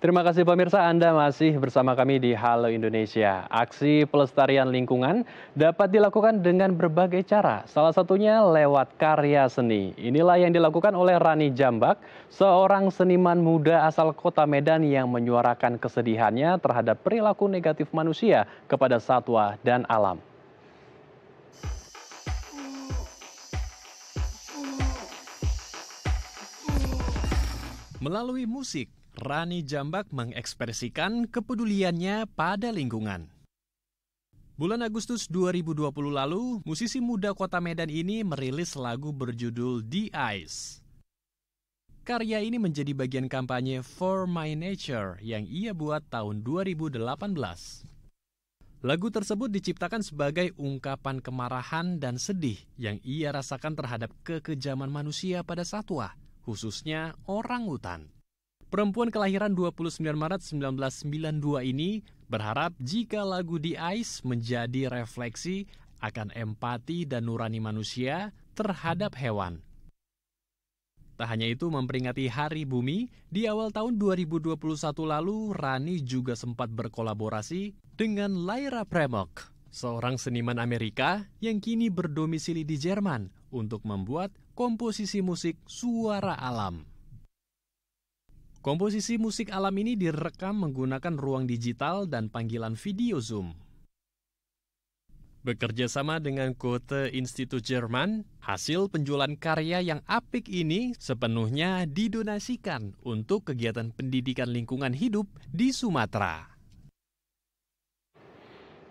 Terima kasih pemirsa Anda masih bersama kami di Halo Indonesia. Aksi pelestarian lingkungan dapat dilakukan dengan berbagai cara, salah satunya lewat karya seni. Inilah yang dilakukan oleh Rani Jambak, seorang seniman muda asal kota Medan yang menyuarakan kesedihannya terhadap perilaku negatif manusia kepada satwa dan alam. Melalui musik, Rani Jambak mengekspresikan kepeduliannya pada lingkungan. Bulan Agustus 2020 lalu, musisi muda kota Medan ini merilis lagu berjudul The Ice. Karya ini menjadi bagian kampanye For My Nature yang ia buat tahun 2018. Lagu tersebut diciptakan sebagai ungkapan kemarahan dan sedih yang ia rasakan terhadap kekejaman manusia pada satwa, khususnya orang hutan. Perempuan kelahiran 29 Maret 1992 ini berharap jika lagu di Ice menjadi refleksi akan empati dan nurani manusia terhadap hewan. Tak hanya itu, memperingati Hari Bumi, di awal tahun 2021 lalu Rani juga sempat berkolaborasi dengan Lyra Premok, seorang seniman Amerika yang kini berdomisili di Jerman untuk membuat komposisi musik suara alam. Komposisi musik alam ini direkam menggunakan ruang digital dan panggilan video Zoom. Bekerja sama dengan Goethe Institut Jerman, hasil penjualan karya yang apik ini sepenuhnya didonasikan untuk kegiatan pendidikan lingkungan hidup di Sumatera.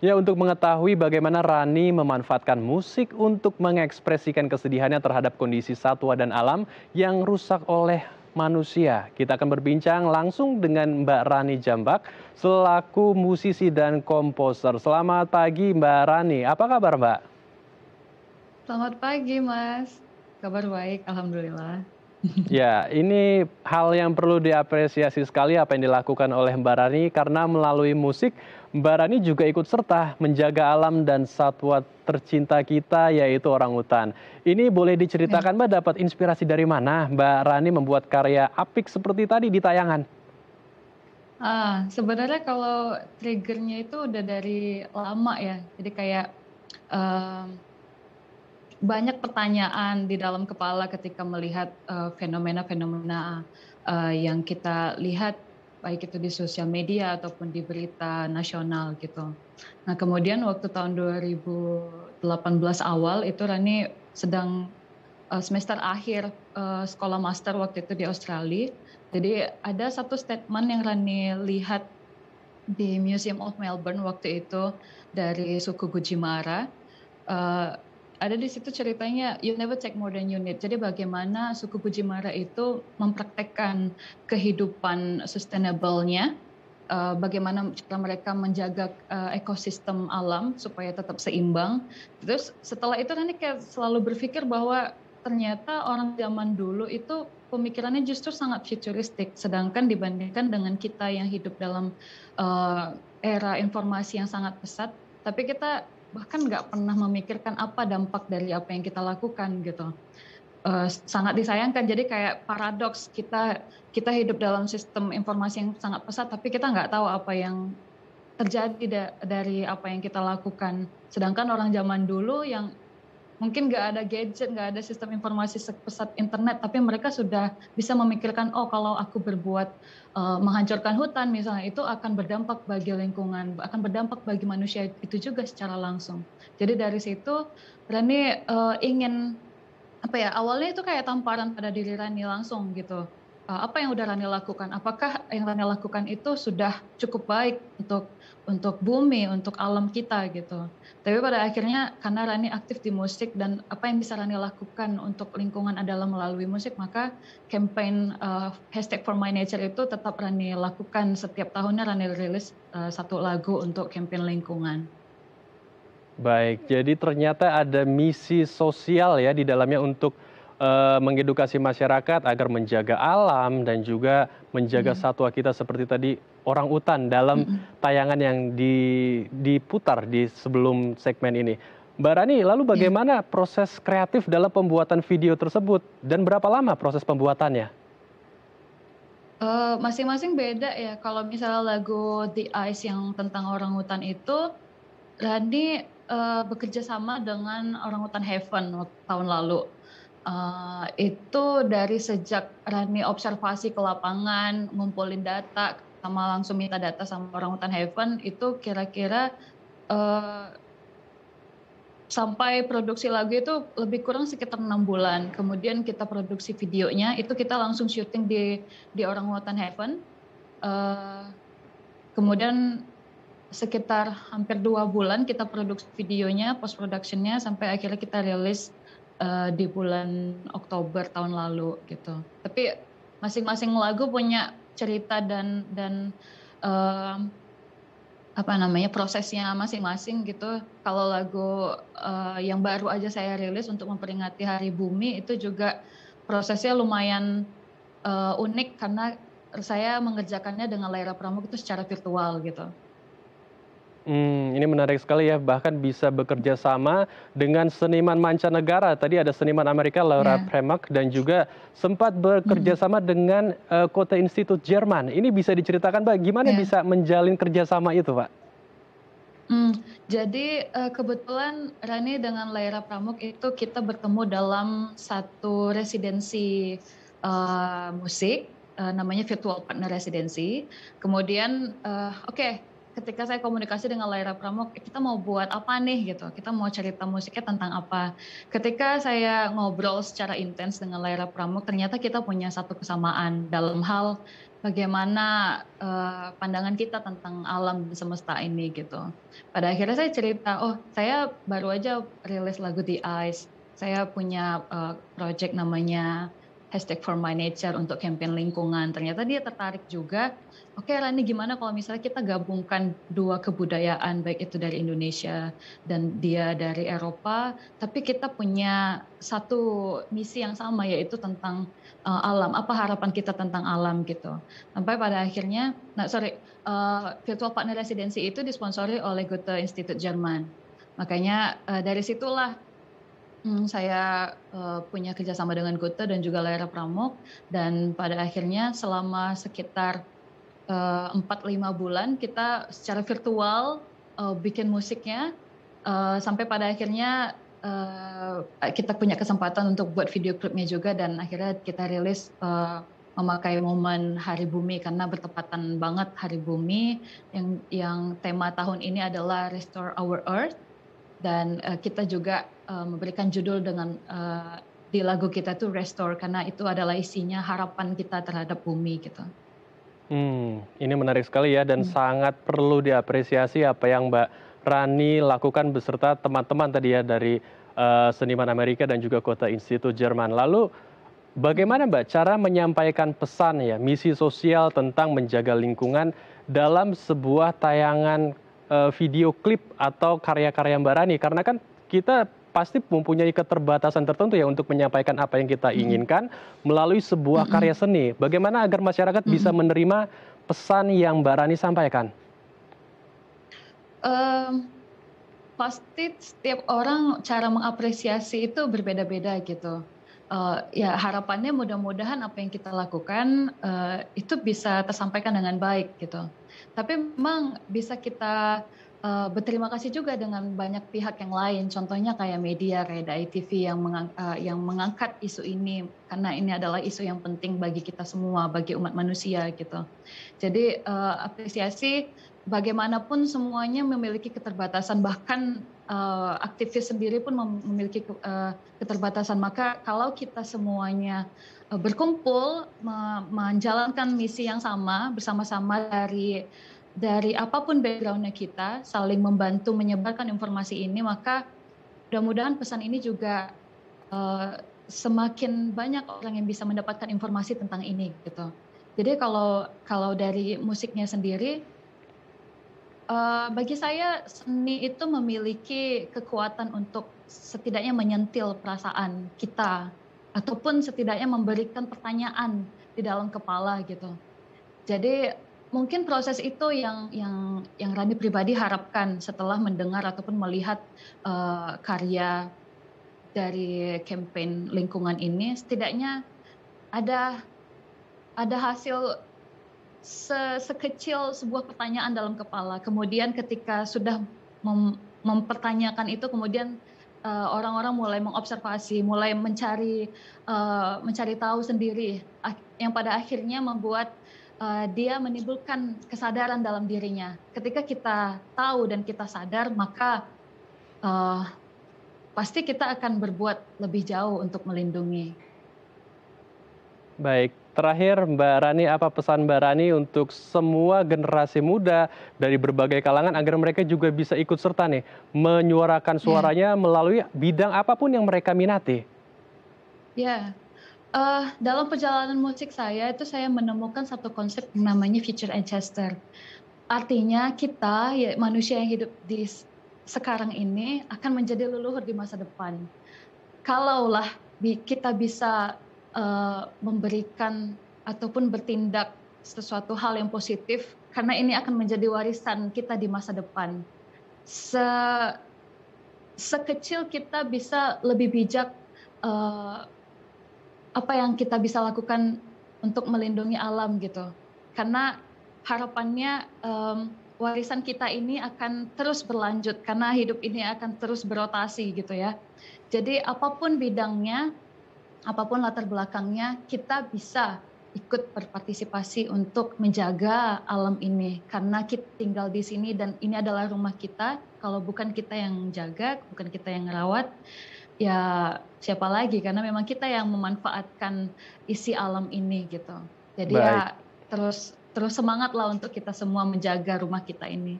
Ya, untuk mengetahui bagaimana Rani memanfaatkan musik untuk mengekspresikan kesedihannya terhadap kondisi satwa dan alam yang rusak oleh manusia. Kita akan berbincang langsung dengan Mbak Rani Jambak selaku musisi dan komposer. Selamat pagi Mbak Rani, apa kabar Mbak? Selamat pagi Mas, kabar baik Alhamdulillah. Ya, ini hal yang perlu diapresiasi sekali apa yang dilakukan oleh Mbak Rani karena melalui musik Mbak Rani juga ikut serta menjaga alam dan satwa tercinta kita yaitu orang hutan. Ini boleh diceritakan Mbak dapat inspirasi dari mana Mbak Rani membuat karya apik seperti tadi di tayangan? Ah, sebenarnya kalau triggernya itu udah dari lama ya. Jadi kayak um, banyak pertanyaan di dalam kepala ketika melihat eh, fenomena-fenomena uh, uh, yang kita lihat baik itu di sosial media ataupun di berita nasional gitu. Nah kemudian waktu tahun 2018 awal itu Rani sedang uh, semester akhir uh, sekolah master waktu itu di Australia. Jadi ada satu statement yang Rani lihat di Museum of Melbourne waktu itu dari suku Gujimara. Uh, ada di situ ceritanya you never take more than you need. Jadi bagaimana suku Bujimara itu mempraktekkan kehidupan sustainable-nya, eh, bagaimana cara mereka menjaga eh, ekosistem alam supaya tetap seimbang. Terus setelah itu nanti kayak selalu berpikir bahwa ternyata orang zaman dulu itu pemikirannya justru sangat futuristik, sedangkan dibandingkan dengan kita yang hidup dalam eh, era informasi yang sangat pesat, tapi kita bahkan nggak pernah memikirkan apa dampak dari apa yang kita lakukan gitu uh, sangat disayangkan. Jadi kayak paradoks kita kita hidup dalam sistem informasi yang sangat pesat, tapi kita nggak tahu apa yang terjadi da dari apa yang kita lakukan. Sedangkan orang zaman dulu yang mungkin nggak ada gadget, nggak ada sistem informasi sepesat internet, tapi mereka sudah bisa memikirkan, oh kalau aku berbuat uh, menghancurkan hutan misalnya, itu akan berdampak bagi lingkungan, akan berdampak bagi manusia itu juga secara langsung. Jadi dari situ Rani uh, ingin apa ya awalnya itu kayak tamparan pada diri Rani langsung gitu Eh, apa yang udah Rani lakukan? Apakah yang Rani lakukan itu sudah cukup baik untuk untuk bumi, untuk alam kita gitu? Tapi pada akhirnya karena Rani aktif di musik dan apa yang bisa Rani lakukan untuk lingkungan adalah melalui musik, maka campaign uh, hashtag for my nature itu tetap Rani lakukan setiap tahunnya Rani rilis uh, satu lagu untuk campaign lingkungan. Baik, jadi ternyata ada misi sosial ya di dalamnya untuk Eh, mengedukasi masyarakat agar menjaga alam dan juga menjaga satwa kita seperti tadi orang utan dalam tayangan yang diputar di sebelum segmen ini. Mbak Rani, lalu iya. bagaimana proses kreatif dalam pembuatan video tersebut dan berapa lama proses pembuatannya? Eh, masing-masing uh, beda ya. Kalau misalnya lagu The Ice yang tentang orang utan itu, Rani uh, bekerja sama dengan orang hutan Heaven tahun lalu. Eh, itu dari sejak Rani observasi ke lapangan, ngumpulin data, sama langsung minta data sama orang hutan heaven, itu kira-kira uh, sampai produksi lagu itu lebih kurang sekitar enam bulan. Kemudian kita produksi videonya, itu kita langsung syuting di di orang hutan heaven. Uh, kemudian sekitar hampir dua bulan kita produksi videonya, post productionnya sampai akhirnya kita rilis uh, di bulan Oktober tahun lalu gitu. Tapi masing-masing lagu punya cerita dan dan uh, apa namanya prosesnya masing-masing gitu. Kalau lagu uh, yang baru aja saya rilis untuk memperingati Hari Bumi itu juga prosesnya lumayan uh, unik karena saya mengerjakannya dengan Laira Pramuk itu secara virtual gitu. Hmm, ini menarik sekali ya, bahkan bisa bekerja sama dengan seniman mancanegara. Tadi ada seniman Amerika Laura yeah. Premak dan juga sempat bekerja hmm. sama hmm. dengan uh, eh, Kota Institut Jerman. Ini bisa diceritakan, Pak, gimana yeah. bisa menjalin kerjasama itu, Pak? Hmm, jadi uh, kebetulan Rani dengan Laira Pramuk itu kita bertemu dalam satu residensi uh, musik uh, namanya Virtual Partner Residency. Kemudian uh, oke, okay, ketika saya komunikasi dengan Laira Pramuk kita mau buat apa nih gitu, kita mau cerita musiknya tentang apa. Ketika saya ngobrol secara intens dengan Laira Pramuk ternyata kita punya satu kesamaan dalam hal bagaimana uh, pandangan kita tentang alam semesta ini gitu. Pada akhirnya saya cerita, oh saya baru aja rilis lagu The Ice saya punya uh, project namanya hashtag for my nature untuk campaign lingkungan. Ternyata dia tertarik juga. Oke, okay, Rani gimana kalau misalnya kita gabungkan dua kebudayaan baik itu dari Indonesia dan dia dari Eropa, tapi kita punya satu misi yang sama yaitu tentang uh, alam. Apa harapan kita tentang alam gitu. Sampai pada akhirnya, nah sorry, uh, virtual partner residency itu disponsori oleh Goethe Institute Jerman. Makanya uh, dari situlah Hmm, saya uh, punya kerjasama dengan Gute dan juga Lera Pramok dan pada akhirnya selama sekitar eh, empat uh, lima bulan kita secara virtual uh, bikin musiknya uh, sampai pada akhirnya uh, kita punya kesempatan untuk buat video klipnya juga dan akhirnya kita rilis uh, memakai momen Hari Bumi karena bertepatan banget Hari Bumi yang yang tema tahun ini adalah Restore Our Earth dan uh, kita juga uh, memberikan judul dengan uh, di lagu kita itu restore karena itu adalah isinya harapan kita terhadap bumi gitu. Hmm, ini menarik sekali ya dan hmm. sangat perlu diapresiasi apa yang Mbak Rani lakukan beserta teman-teman tadi ya dari uh, seniman Amerika dan juga kota Institut Jerman. Lalu bagaimana Mbak cara menyampaikan pesan ya misi sosial tentang menjaga lingkungan dalam sebuah tayangan uh, video klip atau karya-karya Mbak Rani? Karena kan kita pasti mempunyai keterbatasan tertentu ya untuk menyampaikan apa yang kita inginkan melalui sebuah karya seni. Bagaimana agar masyarakat bisa menerima pesan yang Mbak Rani sampaikan? Um, pasti setiap orang cara mengapresiasi itu berbeda-beda gitu uh, ya harapannya mudah-mudahan apa yang kita lakukan uh, itu bisa tersampaikan dengan baik gitu. Tapi memang bisa kita uh, berterima kasih juga dengan banyak pihak yang lain. Contohnya kayak media kayak dai yang mengang, uh, yang mengangkat isu ini karena ini adalah isu yang penting bagi kita semua, bagi umat manusia gitu. Jadi uh, apresiasi bagaimanapun semuanya memiliki keterbatasan bahkan uh, eh, aktivis sendiri pun memiliki eh, keterbatasan. Maka kalau kita semuanya eh, berkumpul menjalankan misi yang sama bersama-sama dari dari apapun backgroundnya kita, saling membantu menyebarkan informasi ini, maka mudah-mudahan pesan ini juga semakin banyak orang yang bisa mendapatkan informasi tentang ini gitu. Jadi kalau kalau dari musiknya sendiri Eh, bagi saya seni itu memiliki kekuatan untuk setidaknya menyentil perasaan kita ataupun setidaknya memberikan pertanyaan di dalam kepala gitu. Jadi mungkin proses itu yang yang yang Rani pribadi harapkan setelah mendengar ataupun melihat uh, karya dari campaign lingkungan ini setidaknya ada ada hasil se sekecil sebuah pertanyaan dalam kepala. Kemudian ketika sudah mem mempertanyakan itu, kemudian eh, orang-orang uh, mulai mengobservasi, mulai mencari uh, mencari tahu sendiri, yang pada akhirnya membuat uh, dia menimbulkan kesadaran dalam dirinya. Ketika kita tahu dan kita sadar, maka uh, pasti kita akan berbuat lebih jauh untuk melindungi. Baik, terakhir Mbak Rani, apa pesan Mbak Rani untuk semua generasi muda dari berbagai kalangan agar mereka juga bisa ikut serta nih menyuarakan hmm. suaranya yeah. melalui bidang apapun yang mereka minati? Ya, yeah. uh, dalam perjalanan musik saya itu saya menemukan satu konsep yang namanya future ancestor. Artinya kita ya, manusia yang hidup di sekarang ini akan menjadi leluhur di masa depan. Kalaulah kita bisa uh, memberikan ataupun bertindak sesuatu hal yang positif karena ini akan menjadi warisan kita di masa depan. Se sekecil kita bisa lebih bijak uh, apa yang kita bisa lakukan untuk melindungi alam gitu. Karena harapannya um, warisan kita ini akan terus berlanjut karena hidup ini akan terus berotasi gitu ya. Jadi apapun bidangnya apapun latar belakangnya, kita bisa ikut berpartisipasi untuk menjaga alam ini karena kita tinggal di sini dan ini adalah rumah kita kalau bukan kita yang jaga bukan kita yang merawat, ya siapa lagi karena memang kita yang memanfaatkan isi alam ini gitu jadi ya Baik. ya terus terus semangatlah untuk kita semua menjaga rumah kita ini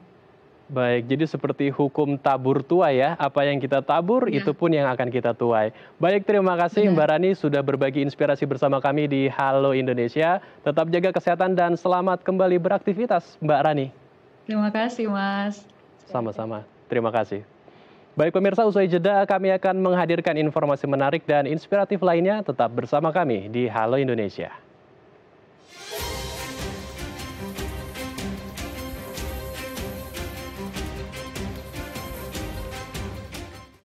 Baik, jadi seperti hukum tabur tuai ya, apa yang kita tabur ya. itu pun yang akan kita tuai. Baik, terima kasih ya. Mbak Rani sudah berbagi inspirasi bersama kami di Halo Indonesia. Tetap jaga kesehatan dan selamat kembali beraktivitas Mbak Rani. Terima kasih Mas. Sama-sama, terima kasih. Baik pemirsa, usai jeda kami akan menghadirkan informasi menarik dan inspiratif lainnya. Tetap bersama kami di Halo Indonesia.